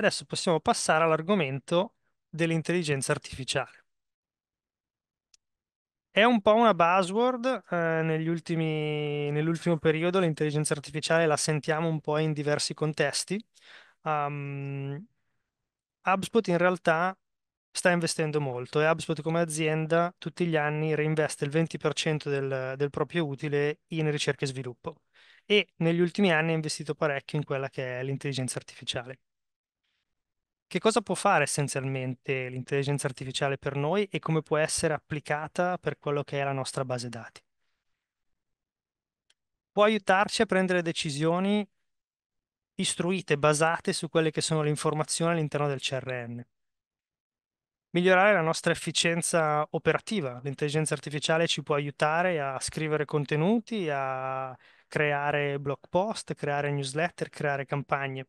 Adesso possiamo passare all'argomento dell'intelligenza artificiale. È un po' una buzzword, eh, negli ultimi- nell'ultimo periodo l'intelligenza artificiale la sentiamo un po' in diversi contesti. Um, HubSpot in realtà sta investendo molto e HubSpot come azienda tutti gli anni reinveste il 20% del, del proprio utile in ricerca e sviluppo e negli ultimi anni ha investito parecchio in quella che è l'intelligenza artificiale. Che cosa può fare essenzialmente l'intelligenza artificiale per noi e come può essere applicata per quello che è la nostra base dati? Può aiutarci a prendere decisioni istruite, basate su quelle che sono le informazioni all'interno del CRN. Migliorare la nostra efficienza operativa. L'intelligenza artificiale ci può aiutare a scrivere contenuti, a creare blog post, creare newsletter, creare campagne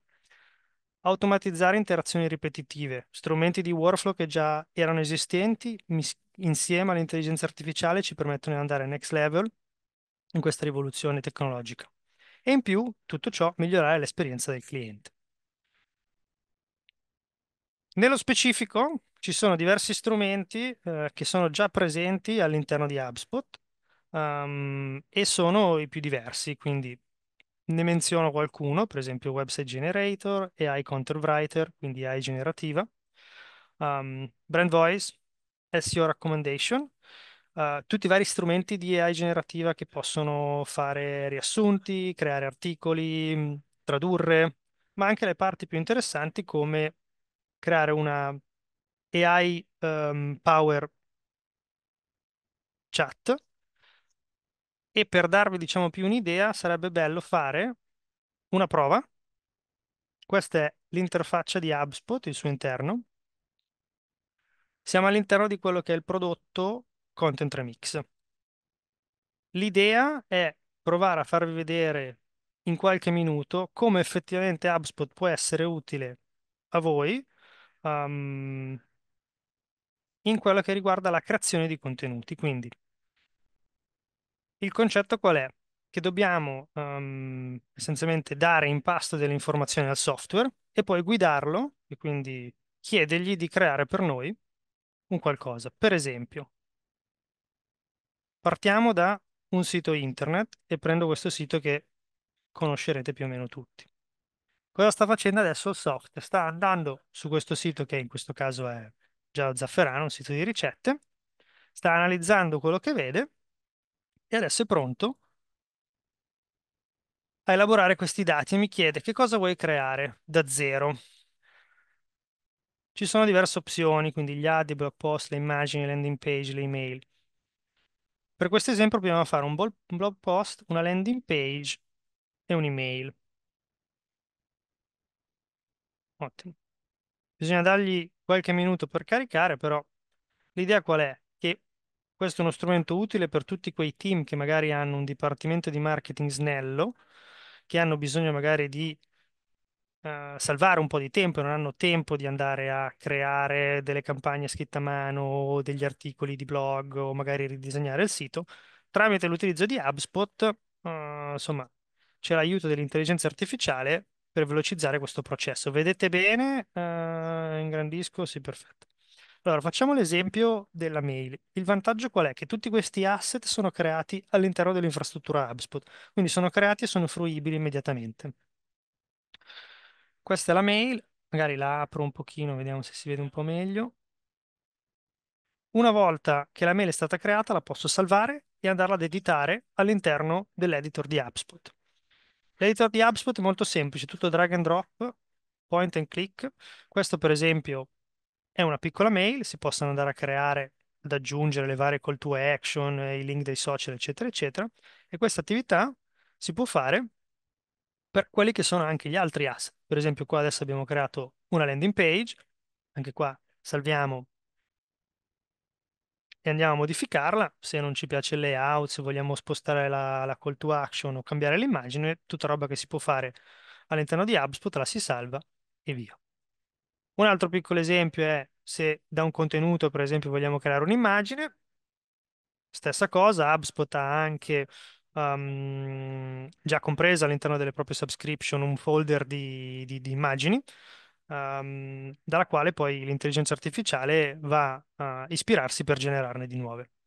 automatizzare interazioni ripetitive, strumenti di workflow che già erano esistenti mis- insieme all'intelligenza artificiale ci permettono di andare next level in questa rivoluzione tecnologica. E in più, tutto ciò migliorare l'esperienza del cliente. Nello specifico, ci sono diversi strumenti eh, che sono già presenti all'interno di HubSpot um, e sono i più diversi, quindi ne menziono qualcuno, per esempio Website Generator, AI Content Writer, quindi AI generativa, um, Brand Voice, SEO Recommendation, uh, tutti i vari strumenti di AI generativa che possono fare riassunti, creare articoli, mm, tradurre, ma anche le parti più interessanti come creare una AI um, ehm, Power Chat e per darvi, diciamo, più un'idea, sarebbe bello fare una prova. Questa è l'interfaccia di HubSpot, il suo interno. Siamo all'interno di quello che è il prodotto Content Remix. L'idea è provare a farvi vedere in qualche minuto come effettivamente HubSpot può essere utile a voi um, in quello che riguarda la creazione di contenuti. Quindi il concetto qual è? Che dobbiamo um, essenzialmente dare in pasto delle informazioni al software e poi guidarlo e quindi chiedergli di creare per noi un qualcosa. Per esempio, partiamo da un sito internet e prendo questo sito che conoscerete più o meno tutti. Cosa sta facendo adesso il software? Sta andando su questo sito che in questo caso è già Zafferano, un sito di ricette, sta analizzando quello che vede e adesso è pronto a elaborare questi dati e mi chiede che cosa vuoi creare da zero. Ci sono diverse opzioni, quindi gli ad, i blog post, le immagini, le landing page, le email. Per questo esempio proviamo a fare un blog post, una landing page e un'email. Ottimo. Bisogna dargli qualche minuto per caricare, però l'idea qual è? Questo è uno strumento utile per tutti quei team che magari hanno un dipartimento di marketing snello, che hanno bisogno magari di uh, salvare un po' di tempo, e non hanno tempo di andare a creare delle campagne scritte a mano o degli articoli di blog o magari ridisegnare il sito. Tramite l'utilizzo di HubSpot, uh, insomma, c'è l'aiuto dell'intelligenza artificiale per velocizzare questo processo. Vedete bene? Uh, ingrandisco, sì, perfetto. Allora, facciamo l'esempio della mail. Il vantaggio qual è? Che tutti questi asset sono creati all'interno dell'infrastruttura HubSpot, quindi sono creati e sono fruibili immediatamente. Questa è la mail, magari la apro un pochino, vediamo se si vede un po' meglio. Una volta che la mail è stata creata, la posso salvare e andarla ad editare all'interno dell'editor di HubSpot. L'editor di HubSpot è molto semplice, tutto drag and drop, point and click. Questo per esempio è una piccola mail, si possono andare a creare ad aggiungere le varie call to action, eh, i link dei social, eccetera, eccetera. E questa attività si può fare per quelli che sono anche gli altri asset. Per esempio, qua adesso abbiamo creato una landing page, anche qua salviamo e andiamo a modificarla. Se non ci piace il layout, se vogliamo spostare la, la call to action o cambiare l'immagine, tutta roba che si può fare all'interno di HubSpot la si salva e via. Un altro piccolo esempio è se da un contenuto, per esempio, vogliamo creare un'immagine, stessa cosa, HubSpot ha anche um, già compreso all'interno delle proprie subscription un folder di, di, di immagini, um, dalla quale poi l'intelligenza artificiale va a ispirarsi per generarne di nuove.